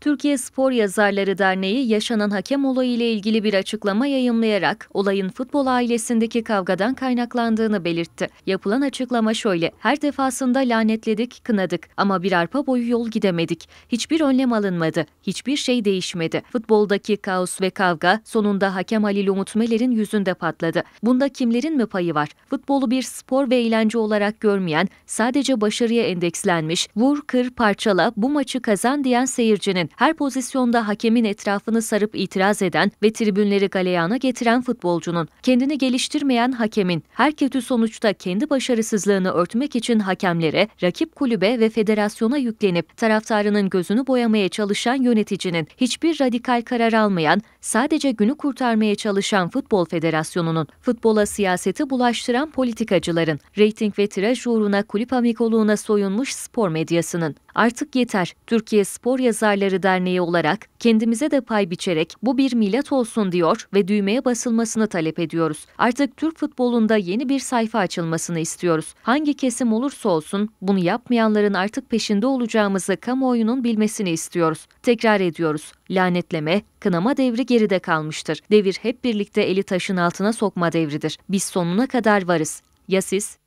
Türkiye Spor Yazarları Derneği yaşanan hakem olayı ile ilgili bir açıklama yayımlayarak olayın futbol ailesindeki kavgadan kaynaklandığını belirtti. Yapılan açıklama şöyle: Her defasında lanetledik, kınadık ama bir arpa boyu yol gidemedik. Hiçbir önlem alınmadı, hiçbir şey değişmedi. Futboldaki kaos ve kavga sonunda hakem Ali Umut Meler'in yüzünde patladı. Bunda kimlerin mi payı var? Futbolu bir spor ve eğlence olarak görmeyen, sadece başarıya endekslenmiş, vur, kır, parçala, bu maçı kazan diyen seyircinin her pozisyonda hakemin etrafını sarıp itiraz eden ve tribünleri galeyana getiren futbolcunun, kendini geliştirmeyen hakemin, her kötü sonuçta kendi başarısızlığını örtmek için hakemlere, rakip kulübe ve federasyona yüklenip taraftarının gözünü boyamaya çalışan yöneticinin, hiçbir radikal karar almayan, sadece günü kurtarmaya çalışan Futbol Federasyonu'nun, futbola siyaseti bulaştıran politikacıların, reyting ve tiraj uğruna kulüp amikoluğuna soyunmuş spor medyasının, Artık yeter. Türkiye Spor Yazarları Derneği olarak kendimize de pay biçerek bu bir milat olsun diyor ve düğmeye basılmasını talep ediyoruz. Artık Türk futbolunda yeni bir sayfa açılmasını istiyoruz. Hangi kesim olursa olsun bunu yapmayanların artık peşinde olacağımızı kamuoyunun bilmesini istiyoruz. Tekrar ediyoruz. Lanetleme, kınama devri geride kalmıştır. Devir hep birlikte eli taşın altına sokma devridir. Biz sonuna kadar varız. Ya siz?